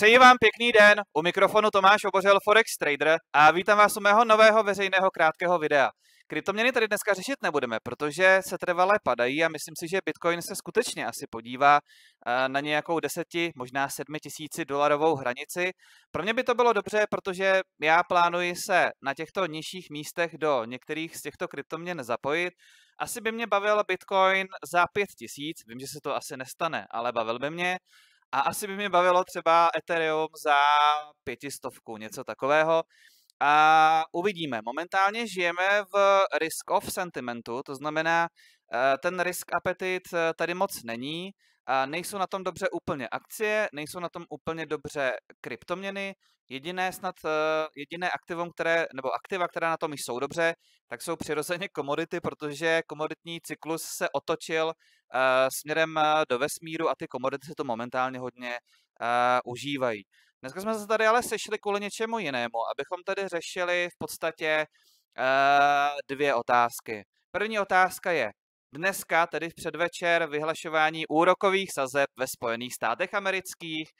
Přeji vám pěkný den, u mikrofonu Tomáš Obořel Forex Trader a vítám vás u mého nového veřejného krátkého videa. Kryptoměny tady dneska řešit nebudeme, protože se trvalé padají a myslím si, že Bitcoin se skutečně asi podívá eh, na nějakou deseti, možná sedmi tisíci dolarovou hranici. Pro mě by to bylo dobře, protože já plánuji se na těchto nižších místech do některých z těchto kryptoměn zapojit. Asi by mě bavil Bitcoin za pět tisíc, vím, že se to asi nestane, ale bavil by mě. A asi by mě bavilo třeba Ethereum za pětistovku, něco takového. A uvidíme. Momentálně žijeme v risk of sentimentu, to znamená, Eh, ten risk appetit eh, tady moc není. Nejsou na tom dobře úplně akcie, nejsou na tom úplně dobře kryptoměny. Jediné snad, eh, jediné aktivum, které, nebo aktiva, která na tom jsou dobře, tak jsou přirozeně komodity, protože komoditní cyklus se otočil směrem do vesmíru a ty komodity se to momentálně hodně užívají. Dneska jsme se tady ale sešli kvůli něčemu jinému, abychom tady řešili v podstatě dvě otázky. První otázka je, dneska, tedy v předvečer vyhlašování úrokových sazeb ve Spojených státech amerických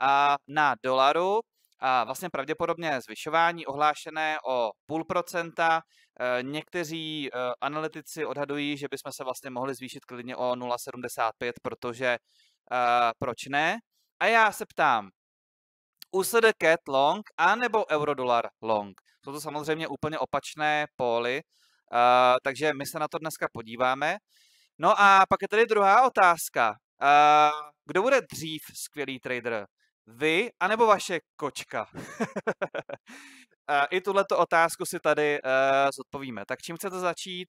a na dolaru a vlastně pravděpodobně zvyšování ohlášené o půl procenta. Eh, někteří eh, analytici odhadují, že bychom se vlastně mohli zvýšit klidně o 0,75, protože eh, proč ne? A já se ptám, USD CAT long a nebo eurodolar long? Jsou to samozřejmě úplně opačné póly, Eh, takže my se na to dneska podíváme. No a mhm. pak je tady druhá otázka. Uh, kdo bude dřív skvělý trader? Vy anebo vaše kočka? uh, I tuhleto otázku si tady uh, zodpovíme. Tak čím chcete začít?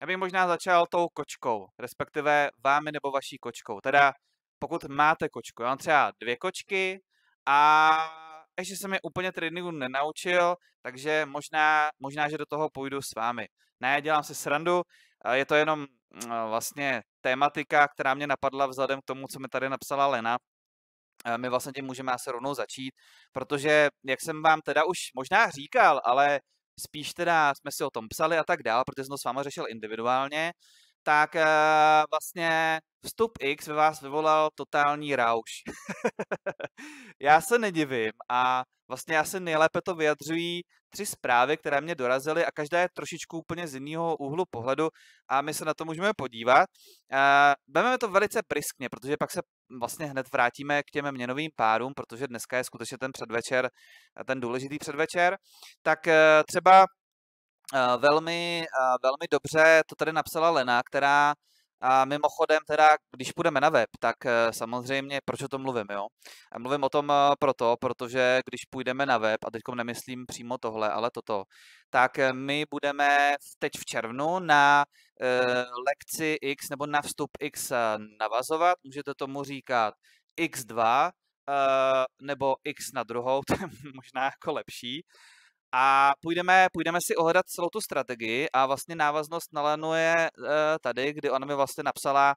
Já bych možná začal tou kočkou, respektive vámi nebo vaší kočkou. Teda pokud máte kočku. Já mám třeba dvě kočky a ještě jsem je úplně tradingu nenaučil, takže možná, možná, že do toho půjdu s vámi. Ne, dělám si srandu, eh, je to jenom mm, eh, vlastně tématika, která mě napadla vzhledem k tomu, co mi tady napsala Lena. Eh, my vlastně tím můžeme asi rovnou začít, protože, jak jsem vám teda už možná říkal, ale spíš teda jsme si o tom psali a tak dál, protože jsem to s váma řešil individuálně, tak uh, vlastně vstup X ve vás vyvolal totální rauš. já se nedivím a vlastně asi nejlépe to vyjadřují tři zprávy, které mě dorazily a každá je trošičku úplně z jiného úhlu pohledu a my se na to můžeme podívat. Uh, Vezmeme to velice briskně, protože pak se vlastně hned vrátíme k těm měnovým párům, protože dneska je skutečně ten předvečer, ten důležitý předvečer. Tak uh, třeba Eh, velmi, eh, velmi dobře to tady napsala Lena, která a mimochodem teda, když půjdeme na web, tak eh, samozřejmě, proč o tom mluvím, jo? mluvím o tom proto, protože když půjdeme na web, a teď nemyslím přímo tohle, ale toto, tak my budeme teď v červnu na e, lekci X nebo na vstup X navazovat, můžete tomu říkat X2 e, nebo X na druhou, to je možná jako lepší. A půjdeme, půjdeme si ohledat celou tu strategii a vlastně návaznost na Lenu je eh, tady, kdy ona mi vlastně napsala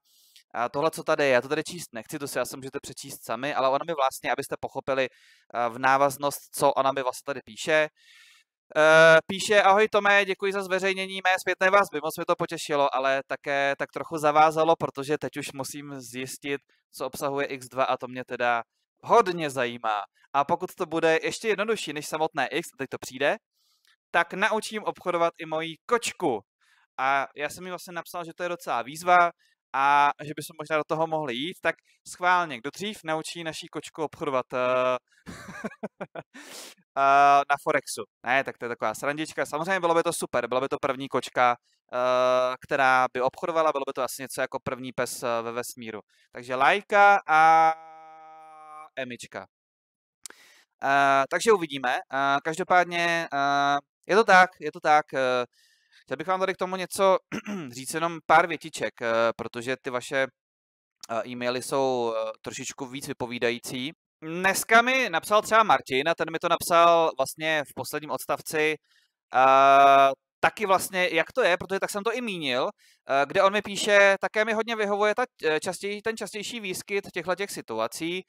tohle, co tady je. Já to tady číst nechci, to si asi můžete přečíst sami, ale ona mi vlastně, abyste pochopili eh, v návaznost, co ona mi vlastně tady píše, eh, píše, ahoj Tome, děkuji za zveřejnění mé zpětné by moc mi to potěšilo, ale také tak trochu zavázalo, protože teď už musím zjistit, co obsahuje X2 a to mě teda hodně zajímá. A pokud to bude ještě jednodušší než samotné X, a teď to přijde, tak naučím obchodovat i moji kočku. A já jsem mi vlastně napsal, že to je docela výzva a že bychom možná do toho mohli jít, tak schválně, kdo dřív naučí naší kočku obchodovat uh, uh, na Forexu. Ne, tak to je taková srandička. Samozřejmě bylo by to super, byla by to první kočka, uh, která by obchodovala, bylo by to asi něco jako první pes ve vesmíru. Takže lajka a Emička. Uh, takže uvidíme. Uh, každopádně uh, je to tak, je to tak. Uh, chtěl bych vám tady k tomu něco říct, jenom pár větiček, uh, protože ty vaše uh, e-maily jsou uh, trošičku víc vypovídající. Dneska mi napsal třeba Martin a ten mi to napsal vlastně v posledním odstavci uh, taky vlastně, jak to je, protože tak jsem to i mínil, kde on mi píše, také mi hodně vyhovuje ta, častěj, ten častější výskyt těchto těch situací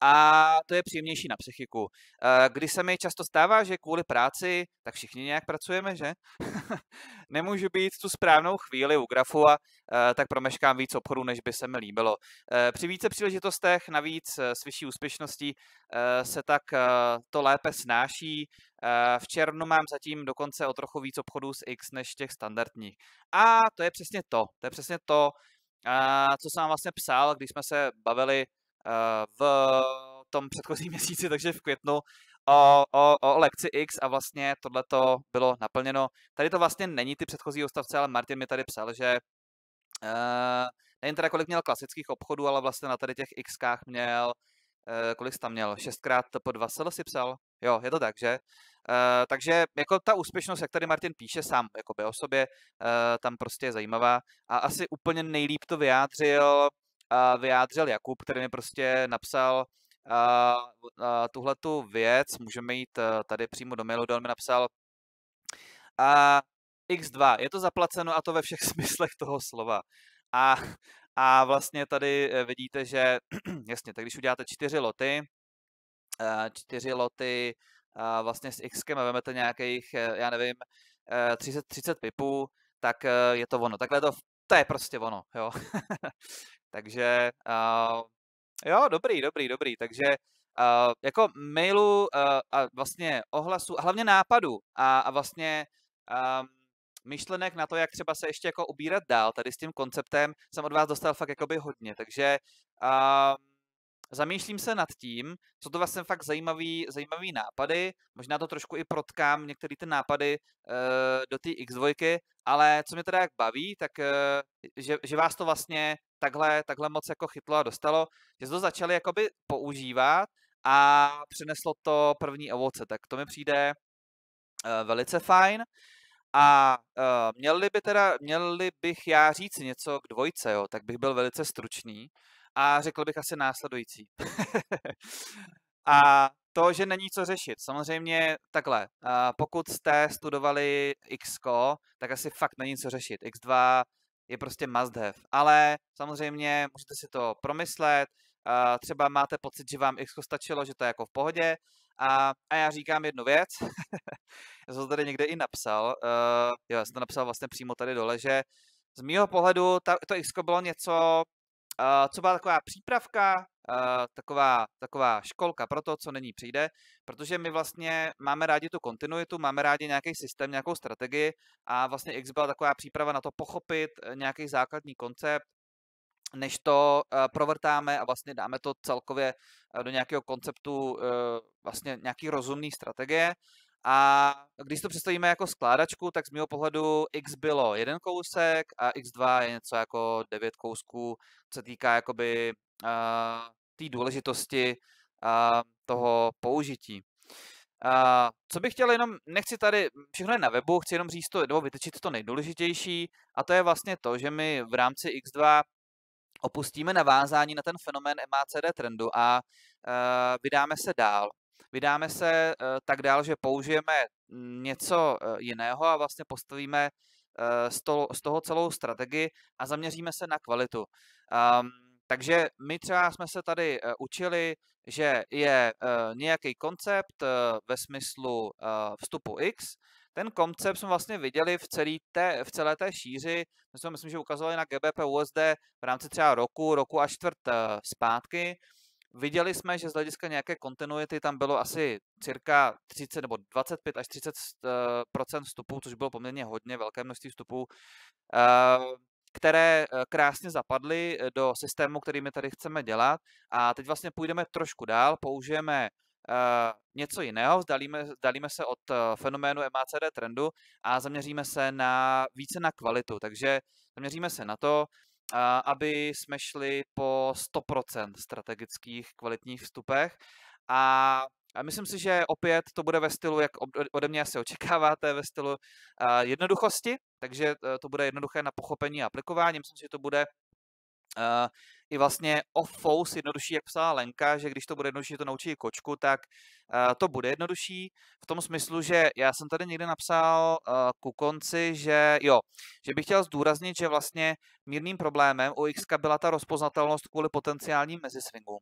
a to je příjemnější na psychiku. Eh, když se mi často stává, že kvůli práci, tak všichni nějak pracujeme, že? Nemůžu být tu správnou chvíli u grafu a eh, tak promeškám víc obchodů, než by se mi líbilo. Eh, při více příležitostech, navíc s vyšší úspěšností, se tak to lépe snáší. V červnu mám zatím dokonce o trochu víc obchodů s X než těch standardních. A to je přesně to. To je přesně to, co jsem vám vlastně psal, když jsme se bavili Eh, v tom předchozím měsíci, takže v květnu, o, o, o lekci X a vlastně to bylo naplněno. Tady to vlastně není ty předchozí ústavce, ale Martin mi tady psal, že uh, eh, nejen teda kolik měl klasických obchodů, ale vlastně na tady těch Xkách měl, uh, kolik jsi tam měl, šestkrát po dva sel si psal? Jo, je to tak, že? Uh, takže jako ta úspěšnost, jak tady Martin píše sám jakoby o sobě, uh, tam prostě je zajímavá a asi úplně nejlíp to vyjádřil vyjádřil Jakub, který mi prostě napsal tuhletu tuhle tu věc, můžeme jít e, tady přímo do mailu, on mi napsal a X2, je to zaplaceno a to ve všech smyslech toho slova. A, a vlastně tady e, vidíte, že jasně, tak když uděláte čtyři loty, e, čtyři loty vlastně s X a vezmete nějakých, já nevím, 30, 30 pipů, tak je to ono. Takhle to to je prostě ono, jo. Takže uh, jo, dobrý, dobrý, dobrý. Takže uh, jako mailu uh, a vlastně ohlasu a hlavně nápadu a, a vlastně um, myšlenek na to, jak třeba se ještě jako ubírat dál tady s tím konceptem, jsem od vás dostal fakt jakoby hodně. Takže uh, zamýšlím se nad tím, co to vlastně fakt zajímavý, zajímavý nápady, možná to trošku i protkám některé ty nápady uh, do té X2, ale co mě teda jak baví, tak uh, že, že vás to vlastně takhle, takhle moc jako chytlo a dostalo, že jste to začali jakoby používat a přineslo to první ovoce, tak to mi přijde uh, velice fajn. A uh, měli by teda, měli bych já říct něco k dvojce, jo, tak bych byl velice stručný a řekl bych asi následující. a to, že není co řešit. Samozřejmě takhle, pokud jste studovali X, tak asi fakt není co řešit. X2 je prostě must have, ale samozřejmě můžete si to promyslet, třeba máte pocit, že vám X stačilo, že to je jako v pohodě, a, a já říkám jednu věc, já jsem to tady někde i napsal, uh, jo, já jsem to napsal vlastně přímo tady dole, že z mýho pohledu ta, to X bylo něco, Uh, co byla taková přípravka, uh, taková, taková školka pro to, co není přijde, protože my vlastně máme rádi tu kontinuitu, máme rádi nějaký systém, nějakou strategii a vlastně X byla taková příprava na to pochopit eh, nějaký základní koncept, než to uh, provrtáme a vlastně dáme to celkově do nějakého konceptu vlastně nějaký rozumný strategie. A když to představíme jako skládačku, tak z mého pohledu X bylo jeden kousek a X2 je něco jako devět kousků, co se týká jakoby uh, té důležitosti uh, toho použití. Uh, co bych chtěl jenom, nechci tady, všechno je na webu, chci jenom říct to, nebo vytečit to nejdůležitější a to je vlastně to, že my v rámci X2 opustíme navázání na ten fenomén MACD trendu a uh, vydáme se dál. Vydáme se eh, tak dál, že použijeme něco eh, jiného a vlastně postavíme eh, z toho, celou strategii a zaměříme se na kvalitu. takže my třeba jsme se tady učili, že je nějaký koncept ve smyslu vstupu X. Ten koncept jsme vlastně viděli v, celé té, v celé té šíři, my jsme myslím, že ukazovali na GBP USD v rámci třeba roku, roku a čtvrt zpátky. Viděli jsme, že z hlediska nějaké kontinuity tam bylo asi cirka 30 nebo 25 až 30 eh, vstupů, což bylo poměrně hodně velké množství vstupů, eh, které eh, krásně zapadly do systému, který my tady chceme dělat. A teď vlastně půjdeme trošku dál, použijeme něco jiného, vzdalíme, vzdalíme se od fenoménu MACD trendu a zaměříme se na více na kvalitu. Takže zaměříme se na to, aby jsme šli po 100% strategických kvalitních vstupech. A a myslím si, že opět to bude ve stylu, jak ode mě asi očekáváte, ve stylu jednoduchosti, takže e, to bude jednoduché na pochopení a aplikování. Myslím si, že to bude Uh, I vlastně off-fous jednodušší, jak psala Lenka, že když to bude jednodušší, to naučí kočku, tak uh, to bude jednodušší v tom smyslu, že já jsem tady někde napsal uh, ku konci, že jo, že bych chtěl zdůraznit, že vlastně mírným problémem u X byla ta rozpoznatelnost kvůli potenciálním meziswingům.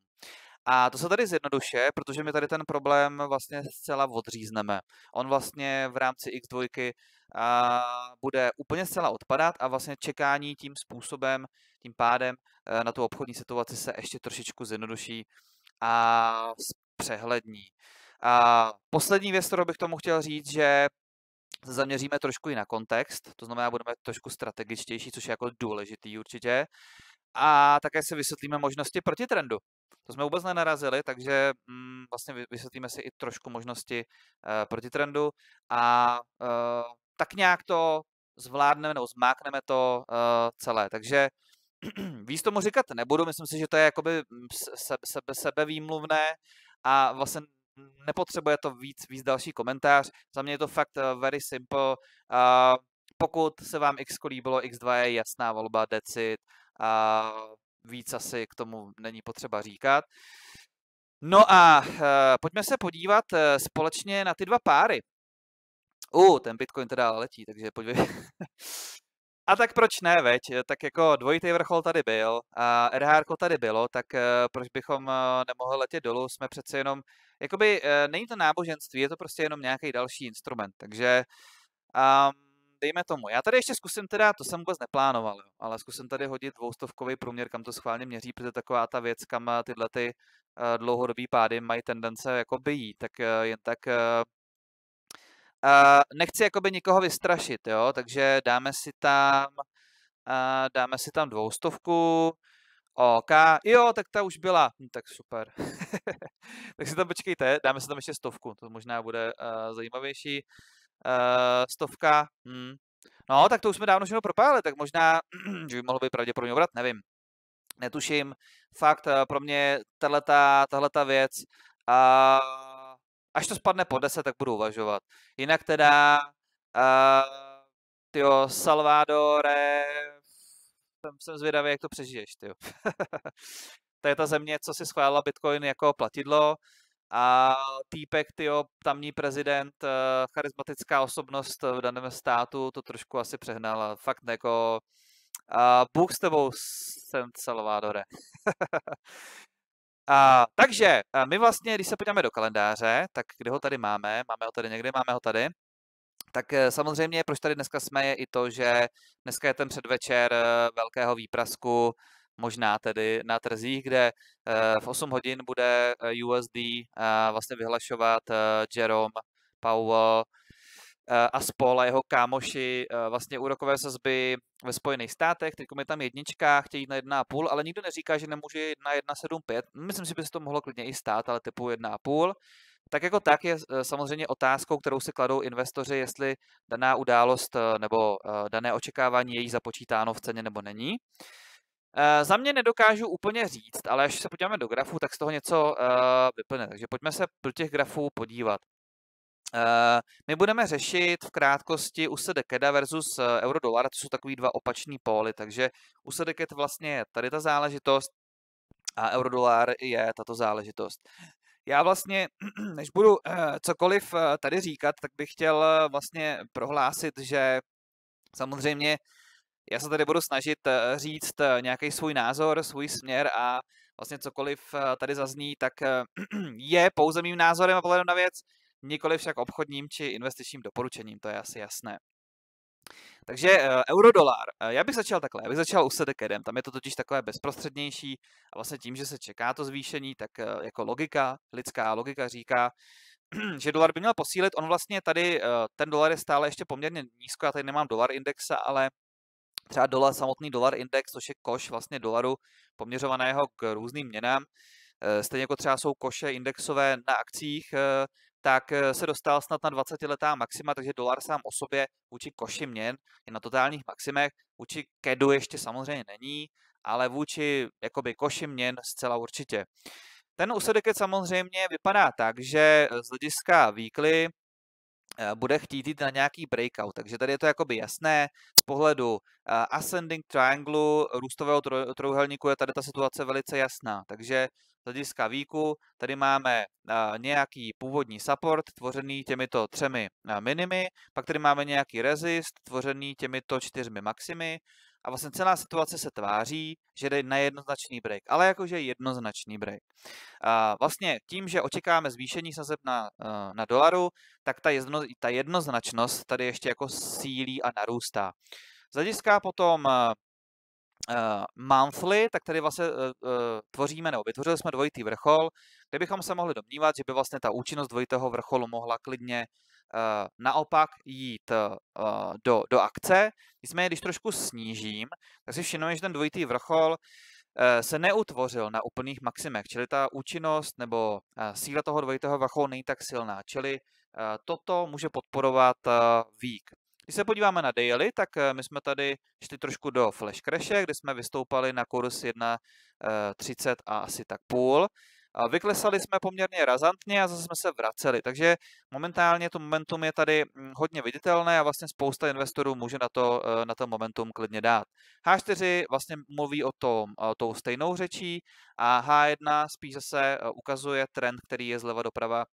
A to se tady zjednoduše, protože my tady ten problém vlastně zcela odřízneme. On vlastně v rámci X2 a bude úplně zcela odpadat a vlastně čekání tím způsobem, tím pádem eh, na tu obchodní situaci se ještě trošičku zjednoduší a přehlední. A poslední věc, kterou bych tomu chtěl říct, že se zaměříme trošku i na kontext, to znamená, budeme trošku strategičtější, což je jako důležitý určitě. A také si vysvětlíme možnosti proti trendu. To jsme vůbec nenarazili, takže mm, vlastně vysvětlíme si i trošku možnosti uh, eh, proti trendu a eh, tak nějak to zvládneme nebo zmákneme to uh, celé. Takže víc tomu říkat nebudu, myslím si, že to je jakoby mm, sebe, sebe, sebevýmluvné a vlastně nepotřebuje to víc, víc další komentář. Za mě je to fakt uh, very simple. Uh, pokud se vám X líbilo, X2 je jasná volba, decid a víc asi k tomu není potřeba říkat. No a uh, pojďme se podívat uh, společně na ty dva páry. U, ten Bitcoin teda letí, takže podívej. a tak proč ne, veď? Tak jako dvojitý vrchol tady byl, a rh tady bylo, tak eh, proč bychom eh, nemohli letět dolů? Jsme přece jenom, jakoby eh, není to náboženství, je to prostě jenom nějaký další instrument, takže um, dejme tomu. Já tady ještě zkusím teda, to jsem vůbec neplánoval, ale zkusím tady hodit dvoustovkový průměr, kam to schválně měří, protože taková ta věc, kam tyhle ty dlouhodobý pády mají tendence jako by jít, tak jen tak Uh, nechci jakoby nikoho vystrašit, jo, takže dáme si tam, uh, dáme si tam dvoustovku, OK, jo, tak ta už byla, hm, tak super. tak si tam počkejte, dáme si tam ještě stovku, to možná bude uh, zajímavější. Uh, stovka, hm. no, tak to už jsme dávno všechno propálili, tak možná, že by mohlo být pravděpodobně obrat, nevím. Netuším, fakt eh, pro mě tahleta, tahleta věc, uh, Až to spadne po 10, tak budu uvažovat. Jinak teda, uh, eh, tyjo, Salvadore, jsem, jsem zvědavý, jak to přežiješ, tyjo. to je ta země, co si schválila Bitcoin jako platidlo a týpek, tyjo, tamní prezident, eh, charismatická osobnost v daném státu, to trošku asi přehnal fakt jako... Uh, Bůh s tebou, jsem Salvadore. A, takže a my vlastně, když se podíváme do kalendáře, tak kde ho tady máme, máme ho tady někde, máme ho tady, tak e, samozřejmě, proč tady dneska jsme, je i to, že dneska je ten předvečer e, velkého výprasku, možná tedy na trzích, kde e, v 8 hodin bude USD vlastně vyhlašovat Jerome Powell Eh, a spol a jeho kámoši eh, vlastně úrokové sazby ve Spojených státech, teď je tam jednička, chtějí jít na 1,5, ale nikdo neříká, že nemůže jít na 1,75. Myslím si, že by se to mohlo klidně i stát, ale typu 1,5. Tak jako tak je eh, samozřejmě otázkou, kterou si kladou investoři, jestli daná událost nebo dané očekávání je jí započítáno v ceně nebo není. Za mě nedokážu úplně říct, ale až se podíváme do grafu, tak z toho něco vyplne. Takže pojďme se do těch grafů podívat. Eh, my budeme řešit v krátkosti USD KEDA versus eh, euro dolar, to jsou takový dva opační póly, takže USD KED vlastně je tady ta záležitost a euro dolar je tato záležitost. Já vlastně, než budu eh, cokoliv tady říkat, tak bych chtěl vlastně prohlásit, že samozřejmě já se tady budu snažit říct nějaký svůj názor, svůj směr a vlastně cokoliv tady zazní, tak je pouze mým názorem a pohledem na věc nikoli však obchodním či investičním doporučením, to je asi jasné. Takže eh, eurodolar. Eh, já bych začal takhle, já bych začal u sedekedem, tam je to totiž takové bezprostřednější a vlastně tím, že se čeká to zvýšení, tak eh, jako logika, lidská logika říká, že dolar by měl posílit, on vlastně tady, ten dolar je stále ještě poměrně nízko, já tady nemám dolar indexa, ale třeba dolar, samotný dolar index, což je koš vlastně dolaru poměřovaného k různým měnám, Stejně jako třeba jsou koše indexové na akcích, tak eh, se dostal snad na 20 letá maxima, takže dolar sám o sobě vůči koši měn je na totálních maximech, vůči kedu ještě samozřejmě není, ale vůči jakoby koši měn zcela určitě. Ten USDK samozřejmě vypadá tak, že eh, z hlediska výkly Eh, bude chtít jít na nějaký breakout. Takže tady je to jakoby jasné. Z pohledu eh, ascending triangle růstového trojuhelníku je tady ta situace velice jasná. Takže z hlediska výku tady máme eh, nějaký původní support tvořený těmito třemi minimy, pak tady máme nějaký resist tvořený těmito čtyřmi maximy, a vlastně celá situace se tváří, že jde na jednoznačný break, ale jakože jednoznačný break. A vlastně tím, že očekáváme zvýšení sazeb na, eh, na dolaru, tak ta, jedno, ta jednoznačnost tady ještě jako sílí a narůstá. Zadiská potom uh, monthly, tak tady vlastně uh, uh, tvoříme, nebo vytvořili jsme dvojitý vrchol, kde bychom se mohli domnívat, že by vlastně ta účinnost dvojitého vrcholu mohla klidně Eh, naopak jít eh, do, do akce. Nicméně, když trošku snížím, tak si všimneme, že ten dvojitý vrchol eh, se neutvořil na úplných maximech, čili ta účinnost nebo síla toho dvojitého vrcholu není tak silná, čili toto může podporovat vík. Když se podíváme na daily, tak my jsme tady šli trošku do flash crashe, kde jsme vystoupali na kurz 1.30 a asi tak půl. Vyklesali jsme poměrně razantně a zase jsme se vraceli, takže momentálně to momentum je tady mm, hodně viditelné a vlastně spousta investorů může na to, eh, na to momentum klidně dát. H4 vlastně mluví o tom o tou stejnou řečí a H1 spíš zase eh, ukazuje trend, který je zleva doprava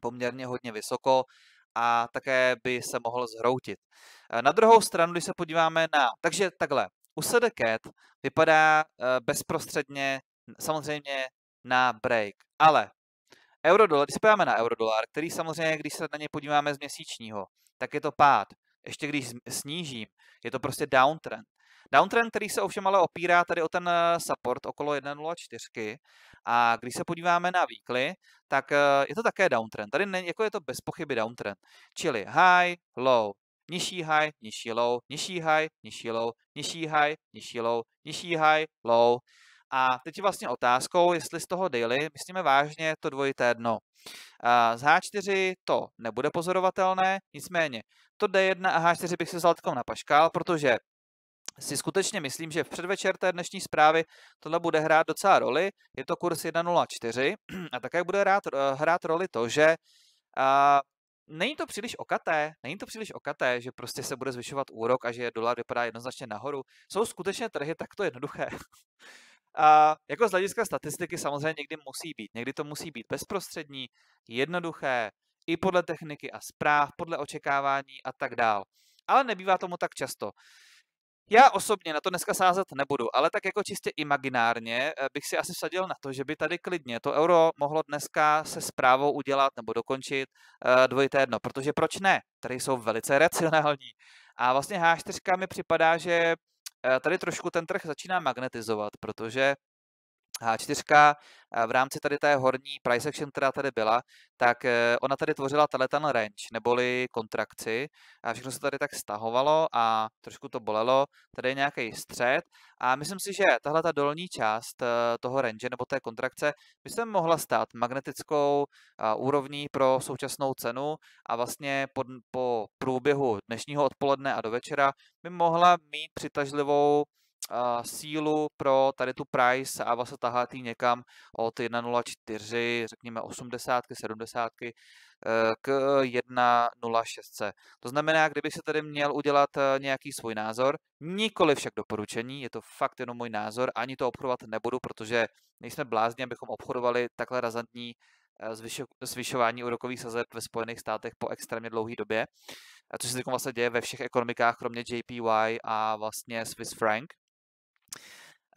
poměrně hodně vysoko a také by se mohl zhroutit. Eh, na druhou stranu, když se podíváme na... Takže takhle, u Cat vypadá bezprostředně samozřejmě na break. Ale eurodolar, když se podíváme na eurodolar, který samozřejmě, když se na ně podíváme z měsíčního, tak je to pád. Ještě když snížím, je to prostě downtrend. Downtrend, který se ovšem ale opírá tady o ten eh, support okolo 1.04 a když se podíváme na výkly, tak eh, je to také downtrend. Tady ne, jako je to bez pochyby downtrend. Čili high, low, nižší high, nižší low, nižší high, nižší low, nižší high, nižší low, nižší high, low. A teď je vlastně otázkou, jestli z toho daily myslíme vážně to dvojité dno. Z H4 to nebude pozorovatelné, nicméně to D1 a H4 bych si vzal na paškál, protože si skutečně myslím, že v předvečer té dnešní zprávy tohle bude hrát docela roli. Je to kurz 1.04 a také bude hrát, eh, hrát roli to, že a, není to příliš okaté, není to příliš okaté, že prostě se bude zvyšovat úrok a že dolar vypadá jednoznačně nahoru. Jsou skutečně trhy takto jednoduché. A jako z hlediska statistiky samozřejmě někdy musí být. Někdy to musí být bezprostřední, jednoduché, i podle techniky a zpráv, podle očekávání a tak dál. Ale nebývá tomu tak často. Já osobně na to dneska sázet nebudu, ale tak jako čistě imaginárně eh, bych si asi sadil na to, že by tady klidně to euro mohlo dneska se zprávou udělat nebo dokončit eh, dvojité jedno, protože proč ne? Tady jsou velice racionální. A vlastně H4 mi připadá, že Eh, tady trošku ten trh začíná magnetizovat, protože H4 v rámci tady té horní price action, která tady byla, tak e, ona tady tvořila ten range, neboli kontrakci. A všechno se tady tak stahovalo a trošku to bolelo. Tady je nějaký střed a myslím si, že tahle ta dolní část e, toho range nebo té kontrakce by se mohla stát magnetickou úrovní pro současnou cenu a vlastně po, po průběhu dnešního odpoledne a do večera by mohla mít přitažlivou uh, sílu pro tady tu price a se vlastně tahatý někam od 1.04, řekněme 80, 70 e, k 1.06. To znamená, kdyby se tady měl udělat e, nějaký svůj názor, nikoli však doporučení, je to fakt jenom můj názor, ani to obchodovat nebudu, protože nejsme blázni, abychom obchodovali takhle razantní e, zvyšování úrokových sazeb ve Spojených státech po extrémně dlouhé době, což se vlastně děje ve všech ekonomikách, kromě JPY a vlastně Swiss franc.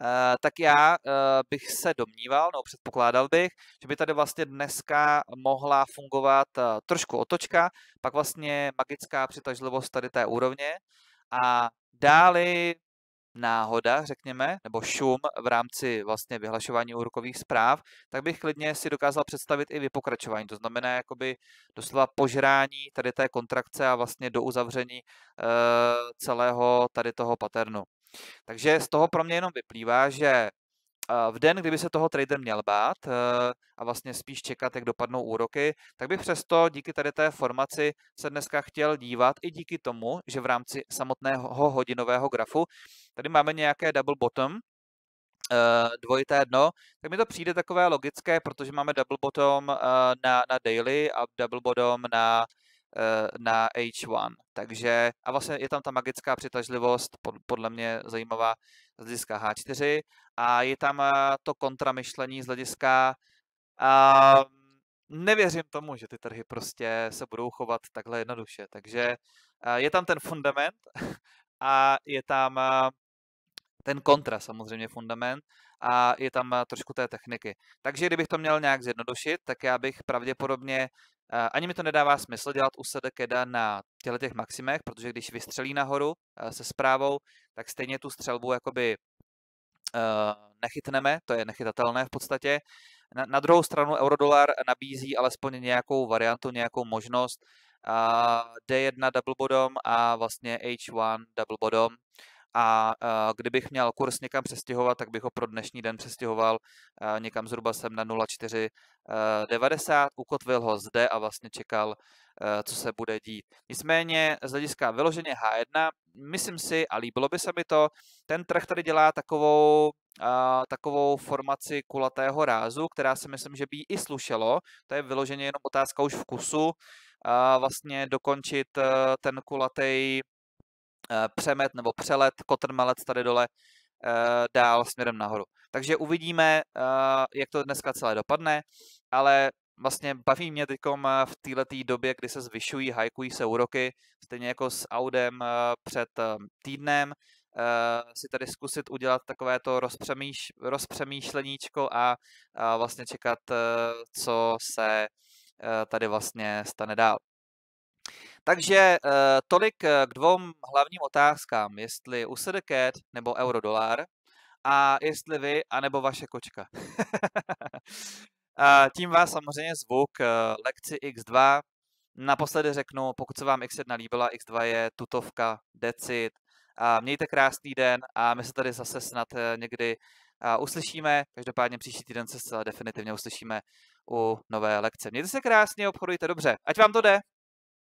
Eh, tak já eh, bych se domníval, no předpokládal bych, že by tady vlastně dneska mohla fungovat eh, trošku otočka, pak vlastně magická přitažlivost tady té úrovně a dáli náhoda, řekněme, nebo šum v rámci vlastně vyhlašování úrokových zpráv, tak bych klidně si dokázal představit i vypokračování. To znamená jakoby doslova požrání tady té kontrakce a vlastně do uzavření e, celého tady toho paternu. Takže z toho pro mě jenom vyplývá, že v den, kdyby se toho trader měl bát eh, a vlastně spíš čekat, jak dopadnou úroky, tak bych přesto díky tady té formaci se dneska chtěl dívat i díky tomu, že v rámci samotného hodinového grafu tady máme nějaké double bottom, eh, dvojité dno, tak mi to přijde takové logické, protože máme double bottom eh, na, na daily a double bottom na, na H1. Takže a vlastně je tam ta magická přitažlivost, podle mě zajímavá, z hlediska H4 a je tam eh, to kontramyšlení z hlediska a nevěřím tomu, že ty trhy prostě se budou chovat takhle jednoduše. Takže eh, je tam ten fundament a je tam eh, ten kontra samozřejmě fundament a je tam eh, trošku té techniky. Takže kdybych to měl nějak zjednodušit, tak já bych pravděpodobně, eh, ani mi to nedává smysl dělat u keda na těle těch maximech, protože když vystřelí nahoru eh, se zprávou, tak stejně tu střelbu jakoby nechytneme, to je nechytatelné v podstatě. Na, druhou stranu eurodolar nabízí alespoň nějakou variantu, nějakou možnost, D1 double bottom a vlastně H1 double bottom a e, kdybych měl kurz někam přestěhovat, tak bych ho pro dnešní den přestěhoval e, někam zhruba sem na 0,490, e, ukotvil ho zde a vlastně čekal, co se bude dít. Nicméně z hlediska vyloženě H1, myslím si, a líbilo by se mi to, ten trh tady dělá takovou, takovou formaci kulatého rázu, která si myslím, že by jí i slušelo. To je vyloženě jenom otázka už vkusu, vlastně dokončit ten kulatý Eh, přemet nebo přelet, kotrmelec tady dole eh, dál směrem nahoru. Takže uvidíme, eh, jak to dneska celé dopadne, ale vlastně baví mě teď v této době, kdy se zvyšují, hajkují se úroky, stejně jako s Audem před týdnem, si tady zkusit udělat takovéto rozpřemýš, rozpřemýšleníčko a, a vlastně čekat, co se tady vlastně stane dál. Takže uh, tolik k dvou hlavním otázkám, jestli USDCAT nebo eurodolar a jestli vy, anebo vaše kočka. a tím vás samozřejmě zvuk uh, lekci X2. Naposledy řeknu, pokud se vám X1 líbila, X2 je tutovka, decit. A mějte krásný den a my se tady zase snad eh, někdy uh, uslyšíme. Každopádně příští týden se zcela definitivně uslyšíme u nové lekce. Mějte se krásně, obchodujte dobře. Ať vám to jde!